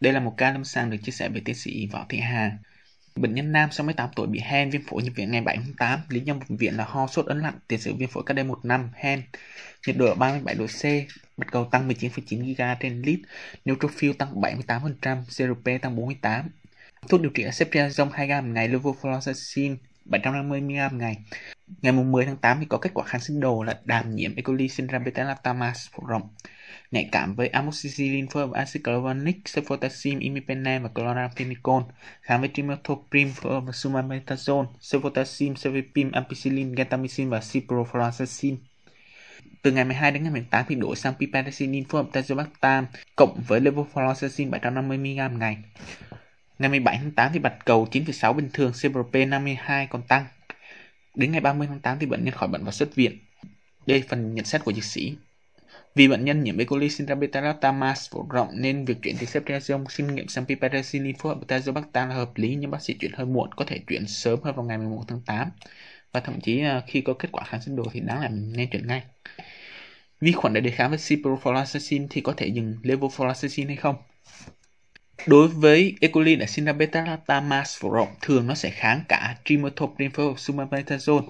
Đây là một ca lâm sàng được chia sẻ bởi tiến sĩ Võ Thị Hà. Bệnh nhân nam 68 tuổi bị hen viêm phổi nhập viện ngày 7 tháng 8. Lý do nhập viện là ho sốt ấn lạnh, tiền sử viêm phổi cách đây 1 năm, hen. Nhiệt độ 37 độ C, bạch cầu tăng 19,9 GHz trên lít, neutrophil tăng 78%, CRP tăng 48. Thuốc điều trị là ceftriaxone 2 gam ngày, levofloxacin 750mg ngày. Ngày 10 tháng 8 thì có kết quả kháng sinh đồ là đàm nhiễm E. coli sinh ra beta lactamas phổ rộng nhạy cảm với amoxicillin, phơm acid carbonic, cefotaxime, imipenem và chloramphenicol, kháng với trimethoprim, phối hợp sumamethasone, cefotaxime, cefepime, ampicillin, gentamicin và ciprofloxacin. Từ ngày 12 đến ngày 18 thì đổi sang piperacillin phối hợp tazobactam cộng với levofloxacin 750mg ngày. Ngày 17 tháng 8 thì bạch cầu 9,6 bình thường, CRP 52 còn tăng. Đến ngày 30 tháng 8 thì bệnh nhân khỏi bệnh và xuất viện. Đây là phần nhận xét của dược sĩ. Vì bệnh nhân nhiễm E. coli syndrome beta-lactamase phổ rộng nên việc chuyển từ ceftriaxone sinh nghiệm sang piperacillin phối hợp với tazobactam là hợp lý nhưng bác sĩ chuyển hơi muộn, có thể chuyển sớm hơn vào ngày 11 tháng 8 và thậm chí à, khi có kết quả kháng sinh đồ thì đáng là mình nên chuyển ngay. Vi khuẩn để đề kháng với ciprofloxacin thì có thể dùng levofloxacin hay không? Đối với E. coli đã sinh ra beta-lactamase phổ rộng, thường nó sẽ kháng cả trimethoprim phối hợp sumepantazole,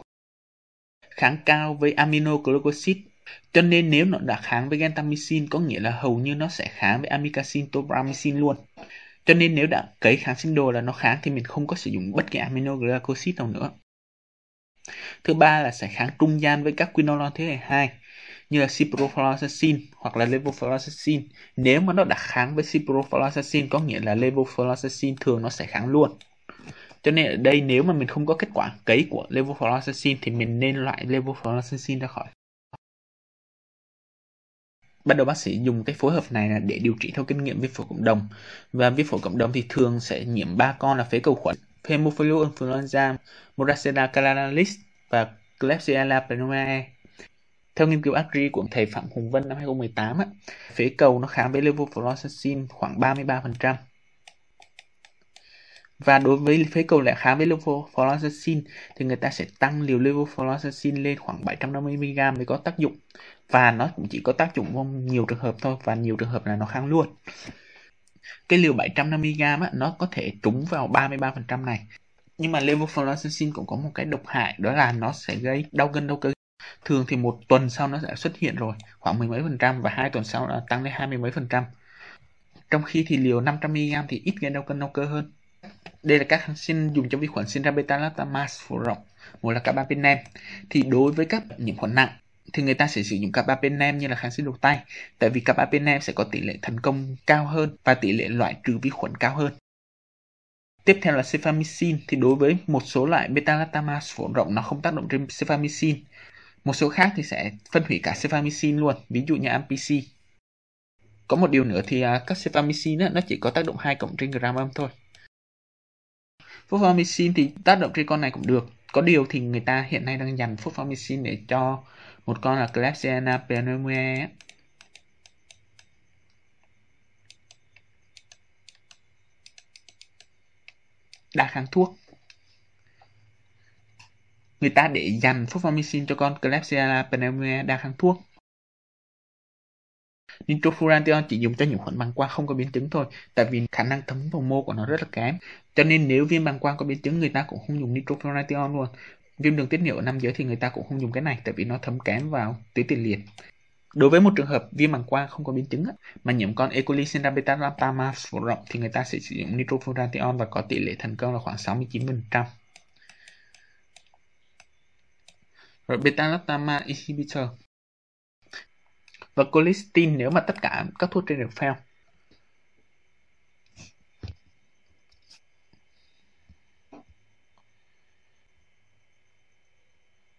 kháng cao với aminoglycosid cho nên nếu nó đã kháng với gentamicin có nghĩa là hầu như nó sẽ kháng với amikacin, tobramycin luôn. Cho nên nếu đã cấy kháng sinh đồ là nó kháng thì mình không có sử dụng bất kỳ amino glycosid nào nữa. Thứ ba là sẽ kháng trung gian với các quinolone thế hệ 2 như là ciprofloxacin hoặc là levofloxacin. Nếu mà nó đã kháng với ciprofloxacin có nghĩa là levofloxacin thường nó sẽ kháng luôn. Cho nên ở đây nếu mà mình không có kết quả cấy của levofloxacin thì mình nên loại levofloxacin ra khỏi bắt đầu bác sĩ dùng cái phối hợp này là để điều trị theo kinh nghiệm viêm phổi cộng đồng. Và viêm phổi cộng đồng thì thường sẽ nhiễm ba con là phế cầu khuẩn Haemophilus influenza, Muracella canalalis và Klebsiella pneumoniae. Theo nghiên cứu Agri của thầy Phạm Hùng Vân năm 2018, á, phế cầu nó kháng với levofloxacin khoảng 33%. Và đối với phế cầu lại kháng với levofloxacin thì người ta sẽ tăng liều levofloxacin lên khoảng 750mg mới có tác dụng. Và nó cũng chỉ có tác dụng trong nhiều trường hợp thôi và nhiều trường hợp là nó kháng luôn. Cái liều 750mg á, nó có thể trúng vào 33% này. Nhưng mà levofloxacin cũng có một cái độc hại đó là nó sẽ gây đau gân đau cơ thường thì một tuần sau nó sẽ xuất hiện rồi khoảng mười mấy phần trăm và hai tuần sau là tăng lên hai mươi mấy phần trăm trong khi thì liều 500 mg thì ít gây đau cân đau cơ hơn đây là các kháng sinh dùng cho vi khuẩn sinh ra beta lactamase phổ rộng một là carbapenem thì đối với các nhiễm khuẩn nặng thì người ta sẽ sử dụng carbapenem như là kháng sinh đầu tay tại vì carbapenem sẽ có tỷ lệ thành công cao hơn và tỷ lệ loại trừ vi khuẩn cao hơn Tiếp theo là cefamicin thì đối với một số loại beta-lactamase phổ rộng nó không tác động trên cefamicin. Một số khác thì sẽ phân hủy cả cefamicin luôn, ví dụ như ampicillin. Có một điều nữa thì à, các cefamicin nó chỉ có tác động 2 cộng trên gram âm thôi fosfomycin thì tác động trên con này cũng được. Có điều thì người ta hiện nay đang dành fosfomycin để cho một con là Klebsiella pneumoniae đa kháng thuốc. Người ta để dành fosfomycin cho con Klebsiella pneumoniae đa kháng thuốc. Nitrofurantion chỉ dùng cho nhiễm khuẩn bàng quang không có biến chứng thôi, tại vì khả năng thấm vào mô của nó rất là kém. Cho nên nếu viêm bàng quang có biến chứng người ta cũng không dùng nitrofurantion luôn. Viêm đường tiết niệu ở nam giới thì người ta cũng không dùng cái này tại vì nó thấm kém vào tuyến tiền liệt. Đối với một trường hợp viêm bằng quang không có biến chứng mà nhiễm con E. coli syndrome beta lactam phổ rộng thì người ta sẽ sử dụng nitrofurantion và có tỷ lệ thành công là khoảng 69%. Rồi beta lactama inhibitor và colistin nếu mà tất cả các thuốc trên đều fail